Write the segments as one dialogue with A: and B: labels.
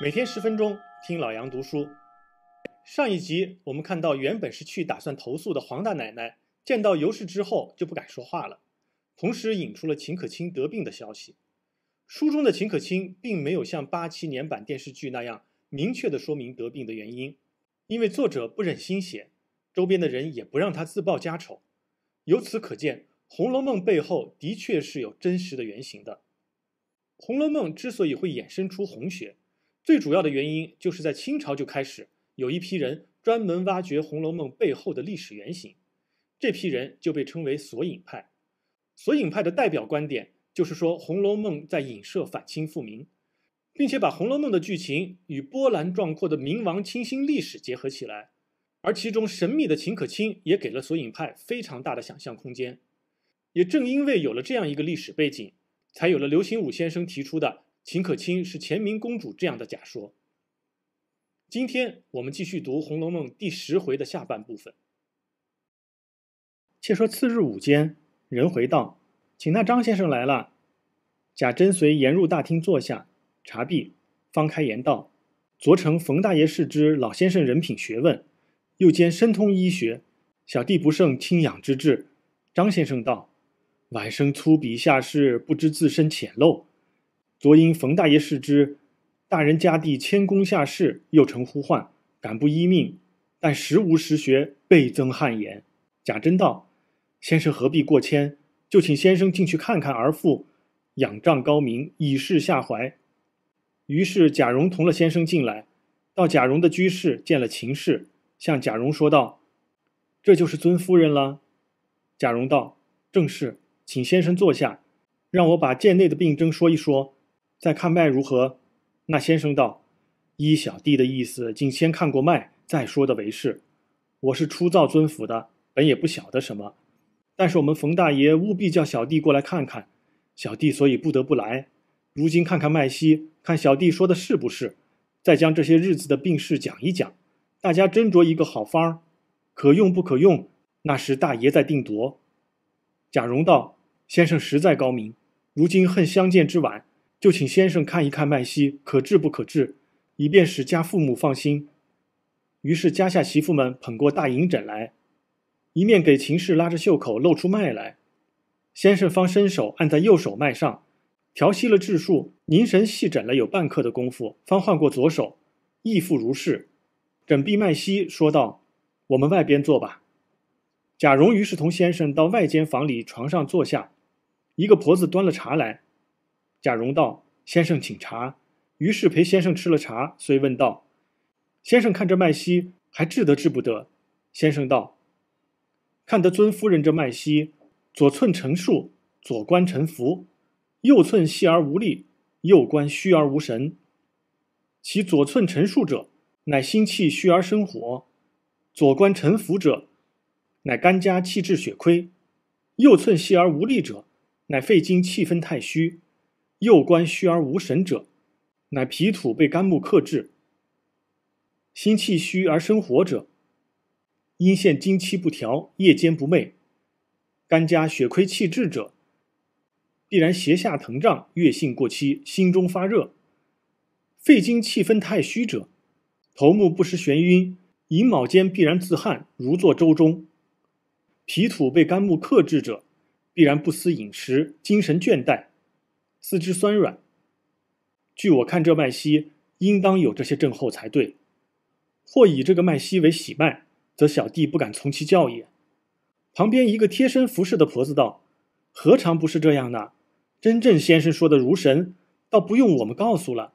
A: 每天十分钟听老杨读书。上一集我们看到，原本是去打算投诉的黄大奶奶，见到尤氏之后就不敢说话了，同时引出了秦可卿得病的消息。书中的秦可卿并没有像八七年版电视剧那样明确的说明得病的原因，因为作者不忍心写，周边的人也不让他自曝家丑。由此可见，《红楼梦》背后的确是有真实的原型的。《红楼梦》之所以会衍生出红学，最主要的原因就是在清朝就开始有一批人专门挖掘《红楼梦》背后的历史原型，这批人就被称为索隐派。索隐派的代表观点就是说《红楼梦》在影射反清复明，并且把《红楼梦》的剧情与波澜壮阔的明亡清兴历史结合起来，而其中神秘的秦可卿也给了索隐派非常大的想象空间。也正因为有了这样一个历史背景，才有了刘心武先生提出的。秦可卿是前明公主这样的假说。今天我们继续读《红楼梦》第十回的下半部分。且说次日午间，人回道，请那张先生来了。贾珍随言入大厅坐下，茶毕，方开言道：“昨承冯大爷视之老先生人品学问，又兼深通医学，小弟不胜清仰之志。”张先生道：“晚生粗鄙下士，不知自身浅陋。”昨因冯大爷示之，大人家弟谦恭下士，又成呼唤，敢不依命？但实无实学，倍增汗颜。贾珍道：“先生何必过谦？就请先生进去看看儿父，仰仗高明，以示下怀。”于是贾蓉同了先生进来，到贾蓉的居室，见了秦氏，向贾蓉说道：“这就是尊夫人了。”贾蓉道：“正是，请先生坐下，让我把贱内的病征说一说。”再看脉如何？那先生道：“依小弟的意思，竟先看过脉再说的为是。我是初造尊府的，本也不晓得什么。但是我们冯大爷务必叫小弟过来看看，小弟所以不得不来。如今看看脉息，看小弟说的是不是，再将这些日子的病势讲一讲，大家斟酌一个好方儿，可用不可用，那时大爷再定夺。”贾蓉道：“先生实在高明，如今恨相见之晚。”就请先生看一看脉息，可治不可治，以便使家父母放心。于是家下媳妇们捧过大银枕来，一面给秦氏拉着袖口露出脉来。先生方伸手按在右手脉上，调息了治数，凝神细诊了有半刻的功夫，方换过左手，亦复如是。诊毕脉息，说道：“我们外边坐吧。”贾蓉于是同先生到外间房里床上坐下，一个婆子端了茶来。贾蓉道：“先生请茶。”于是陪先生吃了茶，遂问道：“先生看这脉息，还治得治不得？”先生道：“看得尊夫人这脉息，左寸沉数，左关沉浮，右寸细而无力，右关虚而无神。其左寸沉数者，乃心气虚而生火；左关沉浮者，乃肝家气滞血亏；右寸细而无力者，乃肺经气分太虚。”右关虚而无神者，乃脾土被肝木克制；心气虚而生火者，因现经期不调、夜间不寐；肝家血亏气滞者，必然胁下疼胀、月性过期、心中发热；肺经气分太虚者，头目不时眩晕；寅卯间必然自汗，如坐舟中；脾土被肝木克制者，必然不思饮食、精神倦怠。四肢酸软。据我看，这脉息应当有这些症候才对。或以这个脉息为喜脉，则小弟不敢从其教也。旁边一个贴身服侍的婆子道：“何尝不是这样呢？真正先生说的如神，倒不用我们告诉了。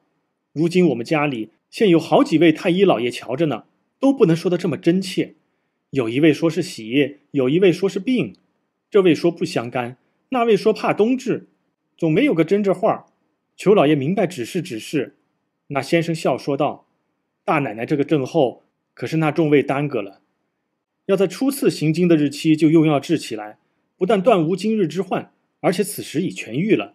A: 如今我们家里现有好几位太医老爷瞧着呢，都不能说的这么真切。有一位说是喜，有一位说是病，这位说不相干，那位说怕冬至。”总没有个真这话裘老爷明白指示指示。那先生笑说道：“大奶奶这个症候，可是那众位耽搁了，要在初次行经的日期就用药治起来，不但断无今日之患，而且此时已痊愈了。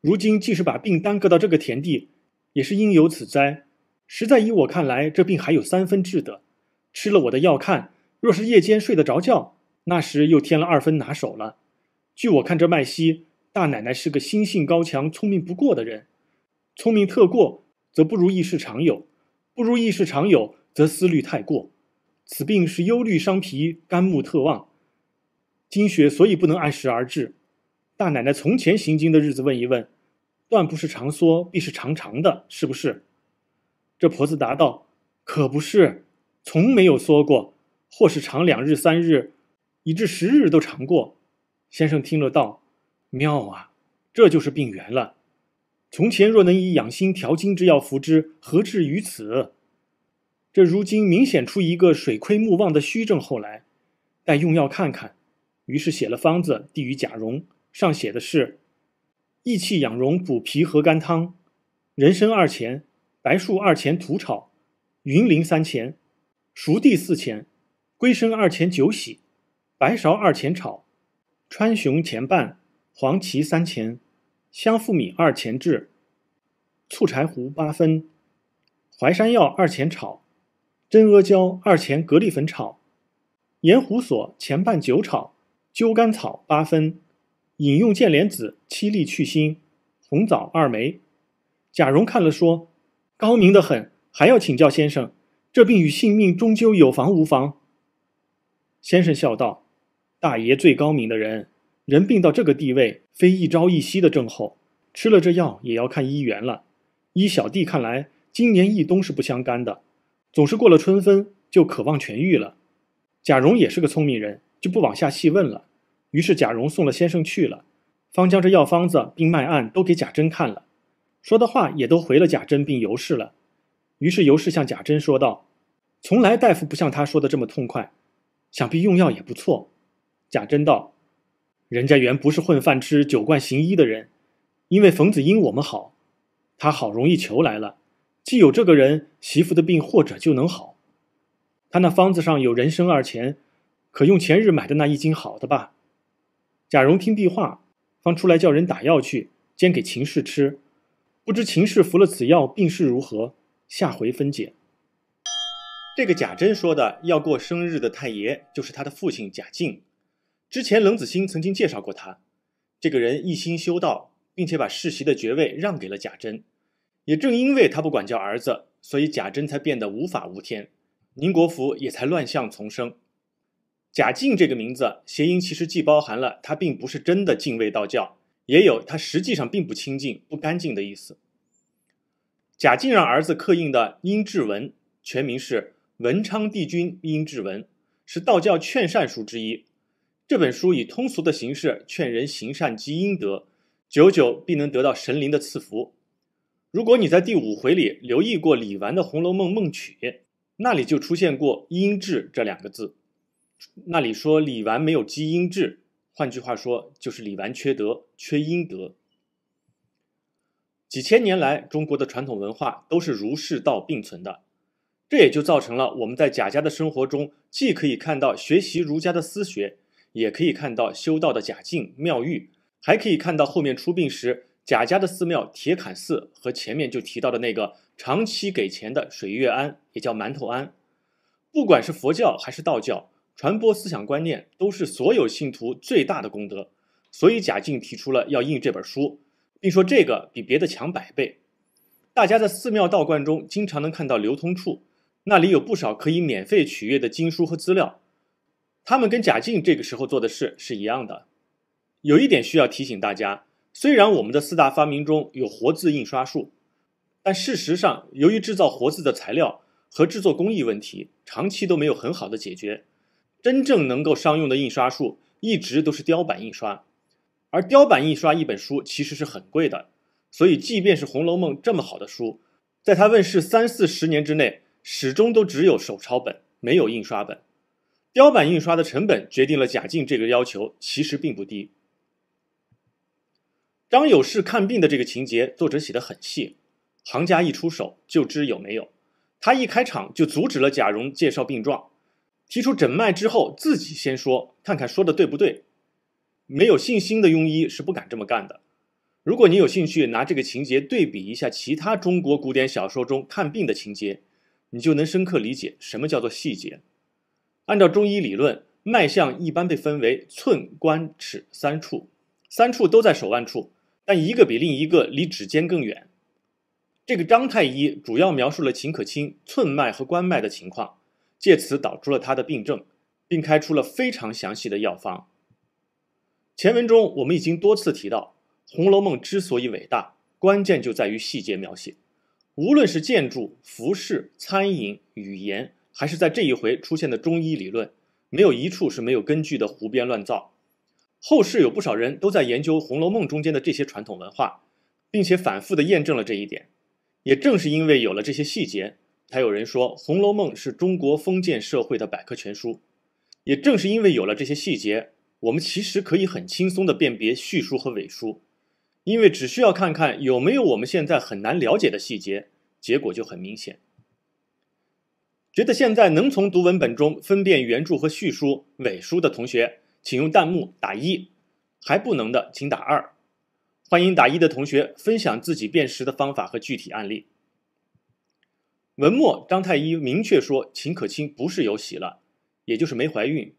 A: 如今既是把病耽搁到这个田地，也是应有此灾。实在依我看来，这病还有三分治的，吃了我的药看，若是夜间睡得着觉，那时又添了二分拿手了。据我看这脉息。”大奶奶是个心性高强、聪明不过的人，聪明特过则不如意事常有，不如意事常有则思虑太过。此病是忧虑伤脾，肝木特旺，经血所以不能按时而至。大奶奶从前行经的日子问一问，断不是长缩，必是长长的，是不是？这婆子答道：“可不是，从没有缩过，或是长两日、三日，以至十日都长过。”先生听了道。妙啊，这就是病源了。从前若能以养心调经之药服之，何至于此？这如今明显出一个水亏木旺的虚症。后来，待用药看看，于是写了方子，递于贾蓉，上写的是：益气养荣补脾和肝汤，人参二钱，白术二钱土炒，云苓三钱，熟地四钱，龟升二钱酒洗，白芍二钱炒，川芎钱半。黄芪三钱，香附米二钱制，醋柴胡八分，淮山药二钱炒，真阿胶二钱蛤蜊粉炒，盐胡索钱半酒炒，鸠甘草八分。饮用见莲子七粒去腥，红枣二枚。贾蓉看了说：“高明的很，还要请教先生，这病与性命终究有防无防？”先生笑道：“大爷最高明的人。”人病到这个地位，非一朝一夕的症候，吃了这药也要看医缘了。依小弟看来，今年一冬是不相干的，总是过了春分就渴望痊愈了。贾蓉也是个聪明人，就不往下细问了。于是贾蓉送了先生去了，方将这药方子并脉案都给贾珍看了，说的话也都回了贾珍并尤氏了。于是尤氏向贾珍说道：“从来大夫不像他说的这么痛快，想必用药也不错。”贾珍道。人家原不是混饭吃、酒罐行医的人，因为冯子英我们好，他好容易求来了，既有这个人，媳妇的病或者就能好。他那方子上有人参二钱，可用前日买的那一斤好的吧。贾蓉听壁话，方出来叫人打药去，煎给秦氏吃。不知秦氏服了此药，病势如何？下回分解。这个贾珍说的要过生日的太爷，就是他的父亲贾敬。之前冷子兴曾经介绍过他，这个人一心修道，并且把世袭的爵位让给了贾珍。也正因为他不管教儿子，所以贾珍才变得无法无天，宁国府也才乱象丛生。贾敬这个名字谐音，其实既包含了他并不是真的敬畏道教，也有他实际上并不清净、不干净的意思。贾敬让儿子刻印的《阴骘文》，全名是《文昌帝君阴骘文》，是道教劝善书之一。这本书以通俗的形式劝人行善积阴德，久久必能得到神灵的赐福。如果你在第五回里留意过李纨的《红楼梦梦曲》，那里就出现过“阴质”这两个字。那里说李纨没有积阴质，换句话说就是李纨缺德、缺阴德。几千年来，中国的传统文化都是儒释道并存的，这也就造成了我们在贾家的生活中，既可以看到学习儒家的私学。也可以看到修道的贾静妙玉，还可以看到后面出殡时贾家的寺庙铁槛寺和前面就提到的那个长期给钱的水月庵，也叫馒头庵。不管是佛教还是道教，传播思想观念都是所有信徒最大的功德。所以贾静提出了要印这本书，并说这个比别的强百倍。大家在寺庙道观中经常能看到流通处，那里有不少可以免费取阅的经书和资料。他们跟贾静这个时候做的事是一样的，有一点需要提醒大家：虽然我们的四大发明中有活字印刷术，但事实上，由于制造活字的材料和制作工艺问题，长期都没有很好的解决。真正能够商用的印刷术一直都是雕版印刷，而雕版印刷一本书其实是很贵的，所以即便是《红楼梦》这么好的书，在它问世三四十年之内，始终都只有手抄本，没有印刷本。雕版印刷的成本决定了贾敬这个要求其实并不低。张有事看病的这个情节，作者写的很细，行家一出手就知有没有。他一开场就阻止了贾蓉介绍病状，提出诊脉之后自己先说，看看说的对不对。没有信心的庸医是不敢这么干的。如果你有兴趣拿这个情节对比一下其他中国古典小说中看病的情节，你就能深刻理解什么叫做细节。按照中医理论，脉象一般被分为寸、关、尺三处，三处都在手腕处，但一个比另一个离指尖更远。这个张太医主要描述了秦可卿寸脉和关脉的情况，借此导出了他的病症，并开出了非常详细的药方。前文中我们已经多次提到，《红楼梦》之所以伟大，关键就在于细节描写，无论是建筑、服饰、餐饮、语言。还是在这一回出现的中医理论，没有一处是没有根据的胡编乱造。后世有不少人都在研究《红楼梦》中间的这些传统文化，并且反复的验证了这一点。也正是因为有了这些细节，才有人说《红楼梦》是中国封建社会的百科全书。也正是因为有了这些细节，我们其实可以很轻松的辨别序书和尾书，因为只需要看看有没有我们现在很难了解的细节，结果就很明显。觉得现在能从读文本中分辨原著和序书、伪书的同学，请用弹幕打一；还不能的，请打二。欢迎打一的同学分享自己辨识的方法和具体案例。文末张太医明确说秦可卿不是有喜了，也就是没怀孕，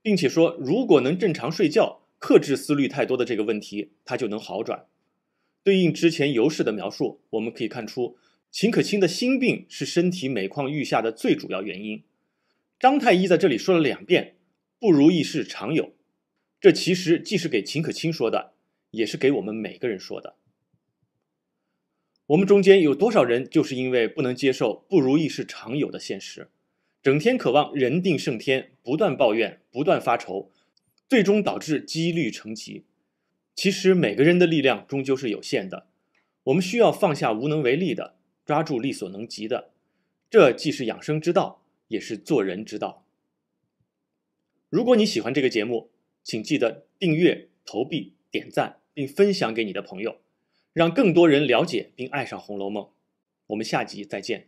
A: 并且说如果能正常睡觉，克制思虑太多的这个问题，她就能好转。对应之前尤氏的描述，我们可以看出。秦可卿的心病是身体每况愈下的最主要原因。张太医在这里说了两遍“不如意事常有”，这其实既是给秦可卿说的，也是给我们每个人说的。我们中间有多少人就是因为不能接受“不如意事常有”的现实，整天渴望人定胜天，不断抱怨，不断发愁，最终导致积虑成疾。其实每个人的力量终究是有限的，我们需要放下无能为力的。抓住力所能及的，这既是养生之道，也是做人之道。如果你喜欢这个节目，请记得订阅、投币、点赞，并分享给你的朋友，让更多人了解并爱上《红楼梦》。我们下集再见。